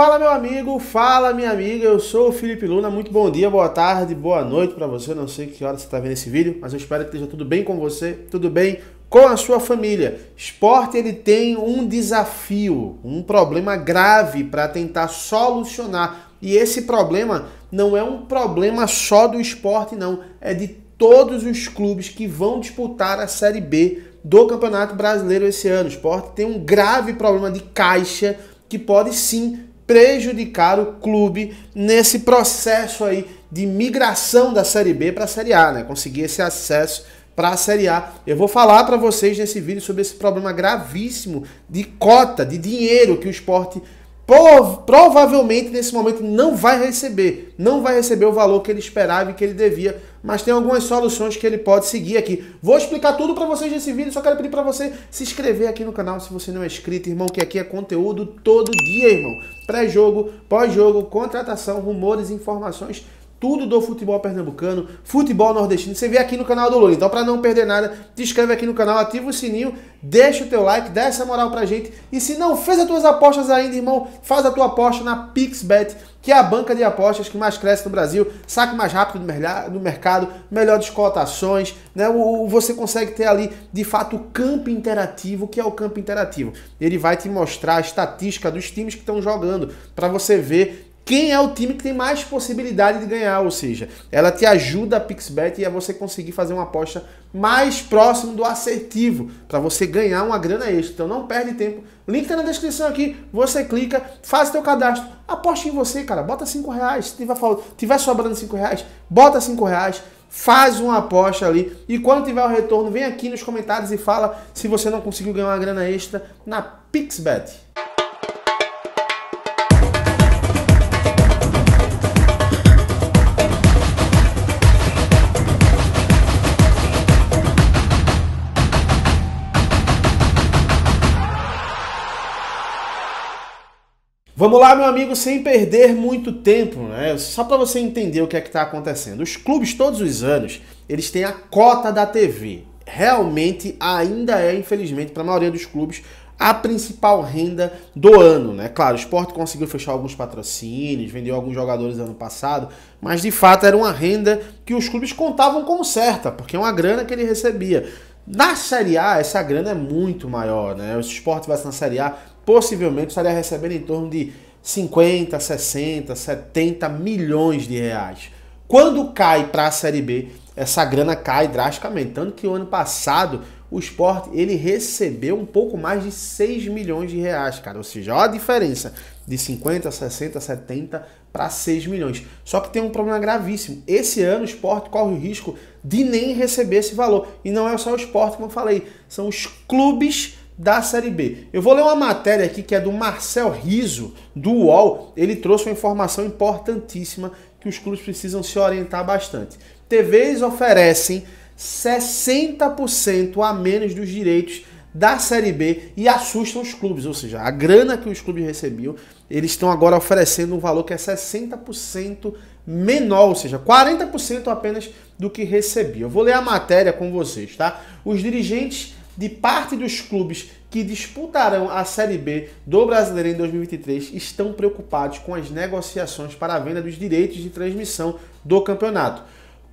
Fala meu amigo, fala minha amiga, eu sou o Felipe Luna, muito bom dia, boa tarde, boa noite para você, não sei que hora você está vendo esse vídeo, mas eu espero que esteja tudo bem com você, tudo bem com a sua família. Esporte ele tem um desafio, um problema grave para tentar solucionar. E esse problema não é um problema só do esporte não, é de todos os clubes que vão disputar a Série B do Campeonato Brasileiro esse ano. O esporte tem um grave problema de caixa que pode sim prejudicar o clube nesse processo aí de migração da Série B para a Série A, né? Conseguir esse acesso para a Série A. Eu vou falar para vocês nesse vídeo sobre esse problema gravíssimo de cota, de dinheiro que o esporte provavelmente nesse momento não vai receber, não vai receber o valor que ele esperava e que ele devia, mas tem algumas soluções que ele pode seguir aqui. Vou explicar tudo para vocês nesse vídeo, só quero pedir para você se inscrever aqui no canal se você não é inscrito, irmão, que aqui é conteúdo todo dia, irmão. Pré-jogo, pós-jogo, contratação, rumores, informações tudo do futebol pernambucano, futebol nordestino. Você vê aqui no canal do Lula. Então, para não perder nada, te inscreve aqui no canal, ativa o sininho, deixa o teu like, dá essa moral pra gente. E se não fez as tuas apostas ainda, irmão, faz a tua aposta na Pixbet, que é a banca de apostas que mais cresce no Brasil, saque mais rápido no mercado, melhores cotações, né? O, você consegue ter ali, de fato, o campo interativo, que é o campo interativo. Ele vai te mostrar a estatística dos times que estão jogando, para você ver quem é o time que tem mais possibilidade de ganhar, ou seja, ela te ajuda a Pixbet e a você conseguir fazer uma aposta mais próximo do assertivo, para você ganhar uma grana extra. Então não perde tempo. Link tá na descrição aqui, você clica, faz teu cadastro, aposta em você, cara, bota 5 reais, se tiver, tiver sobrando 5 reais, bota 5 reais, faz uma aposta ali e quando tiver o retorno, vem aqui nos comentários e fala se você não conseguiu ganhar uma grana extra na Pixbet. Vamos lá, meu amigo, sem perder muito tempo, né? Só para você entender o que é que está acontecendo. Os clubes, todos os anos, eles têm a cota da TV. Realmente, ainda é, infelizmente, para a maioria dos clubes, a principal renda do ano, né? Claro, o esporte conseguiu fechar alguns patrocínios, vendeu alguns jogadores ano passado, mas de fato era uma renda que os clubes contavam como certa, porque é uma grana que ele recebia. Na Série A, essa grana é muito maior, né? O esporte vai ser na Série A possivelmente estaria recebendo em torno de 50, 60, 70 milhões de reais. Quando cai para a Série B, essa grana cai drasticamente. Tanto que o ano passado o Sport ele recebeu um pouco mais de 6 milhões de reais, cara. Ou seja, olha a diferença de 50, 60, 70 para 6 milhões. Só que tem um problema gravíssimo. Esse ano o Sport corre o risco de nem receber esse valor. E não é só o Sport, como eu falei, são os clubes da Série B. Eu vou ler uma matéria aqui que é do Marcel Riso, do UOL. Ele trouxe uma informação importantíssima que os clubes precisam se orientar bastante. TVs oferecem 60% a menos dos direitos da Série B e assustam os clubes, ou seja, a grana que os clubes recebiam, eles estão agora oferecendo um valor que é 60% menor, ou seja, 40% apenas do que recebiam. Eu vou ler a matéria com vocês, tá? Os dirigentes de parte dos clubes que disputarão a Série B do Brasileiro em 2023 estão preocupados com as negociações para a venda dos direitos de transmissão do campeonato,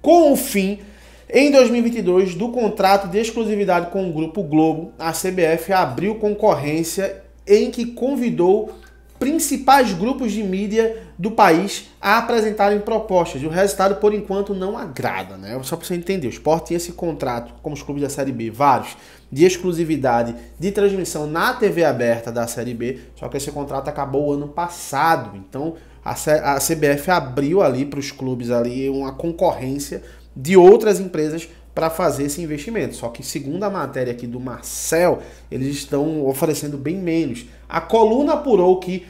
com o fim em 2022 do contrato de exclusividade com o Grupo Globo. A CBF abriu concorrência em que convidou principais grupos de mídia do país a apresentarem propostas. E o resultado, por enquanto, não agrada. Né? Só para você entender, o Sport tinha esse contrato, como os clubes da Série B, vários, de exclusividade de transmissão na TV aberta da Série B, só que esse contrato acabou ano passado. Então, a, a CBF abriu ali para os clubes ali uma concorrência de outras empresas para fazer esse investimento. Só que, segundo a matéria aqui do Marcel, eles estão oferecendo bem menos. A coluna apurou que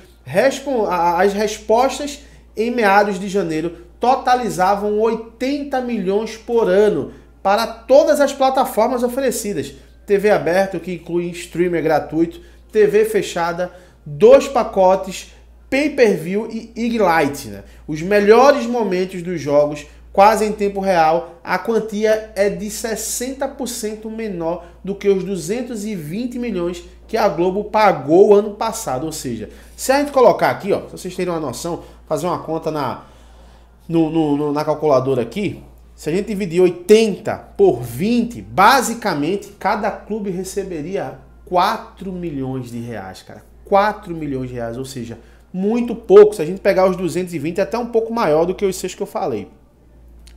as respostas em meados de janeiro totalizavam 80 milhões por ano para todas as plataformas oferecidas. TV aberta, que inclui streamer gratuito, TV fechada, dois pacotes, pay-per-view e Ignite. Né? Os melhores momentos dos jogos quase em tempo real, a quantia é de 60% menor do que os 220 milhões que a Globo pagou ano passado. Ou seja, se a gente colocar aqui, ó, vocês terem uma noção, fazer uma conta na, no, no, no, na calculadora aqui, se a gente dividir 80 por 20, basicamente cada clube receberia 4 milhões de reais, cara. 4 milhões de reais, ou seja, muito pouco. Se a gente pegar os 220, é até um pouco maior do que os 6 que eu falei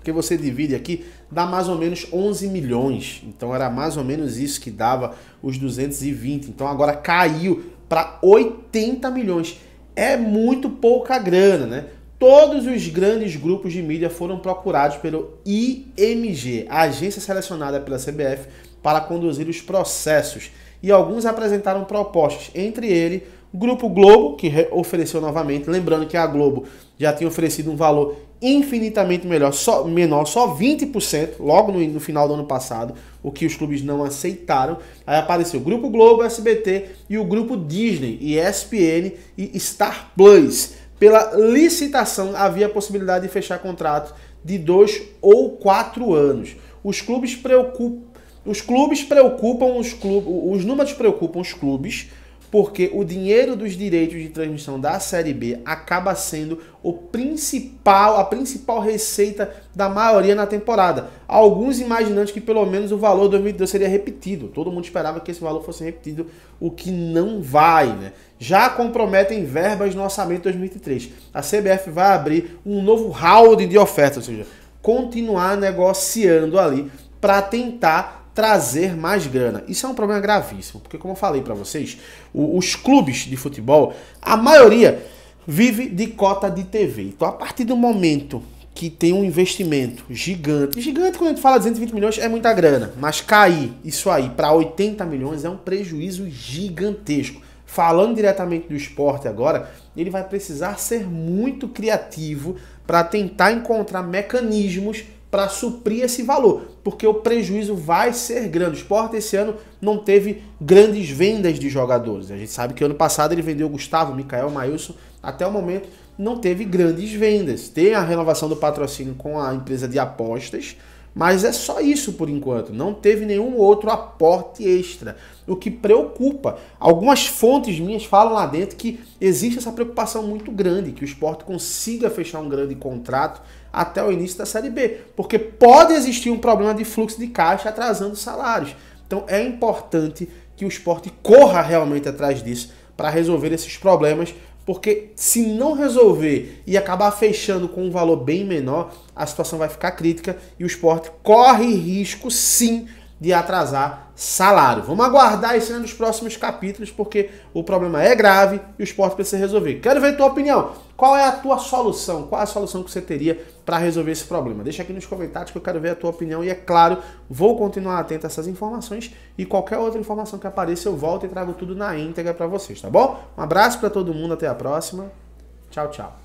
porque você divide aqui, dá mais ou menos 11 milhões. Então era mais ou menos isso que dava os 220. Então agora caiu para 80 milhões. É muito pouca grana, né? Todos os grandes grupos de mídia foram procurados pelo IMG, a agência selecionada pela CBF para conduzir os processos. E alguns apresentaram propostas, entre ele Grupo Globo, que ofereceu novamente, lembrando que a Globo já tinha oferecido um valor infinitamente melhor, só, menor, só 20%, logo no, no, final do ano passado, o que os clubes não aceitaram. Aí apareceu o Grupo Globo, SBT e o Grupo Disney, ESPN e Star Plus. Pela licitação havia a possibilidade de fechar contratos de dois ou quatro anos. Os clubes preocupam. Os clubes preocupam os clubes, os números preocupam os clubes, porque o dinheiro dos direitos de transmissão da Série B acaba sendo o principal, a principal receita da maioria na temporada. alguns imaginantes que pelo menos o valor de 2022 seria repetido. Todo mundo esperava que esse valor fosse repetido, o que não vai, né? Já comprometem verbas no orçamento 2023. A CBF vai abrir um novo round de ofertas, ou seja, continuar negociando ali para tentar trazer mais grana. Isso é um problema gravíssimo, porque como eu falei para vocês, os clubes de futebol, a maioria vive de cota de TV. Então, a partir do momento que tem um investimento gigante, gigante quando a gente fala 220 milhões é muita grana, mas cair isso aí para 80 milhões é um prejuízo gigantesco. Falando diretamente do esporte agora, ele vai precisar ser muito criativo para tentar encontrar mecanismos para suprir esse valor, porque o prejuízo vai ser grande. O Sport esse ano não teve grandes vendas de jogadores. A gente sabe que ano passado ele vendeu Gustavo, Mikael, Mailson, até o momento não teve grandes vendas. Tem a renovação do patrocínio com a empresa de apostas, mas é só isso por enquanto, não teve nenhum outro aporte extra, o que preocupa. Algumas fontes minhas falam lá dentro que existe essa preocupação muito grande que o esporte consiga fechar um grande contrato até o início da Série B, porque pode existir um problema de fluxo de caixa atrasando salários. Então é importante que o esporte corra realmente atrás disso para resolver esses problemas porque se não resolver e acabar fechando com um valor bem menor, a situação vai ficar crítica e o esporte corre risco sim de atrasar salário. Vamos aguardar isso nos próximos capítulos, porque o problema é grave e o esporte precisa resolver. Quero ver tua opinião. Qual é a tua solução? Qual é a solução que você teria para resolver esse problema? Deixa aqui nos comentários que eu quero ver a tua opinião e, é claro, vou continuar atento a essas informações e qualquer outra informação que apareça eu volto e trago tudo na íntegra para vocês, tá bom? Um abraço para todo mundo, até a próxima. Tchau, tchau.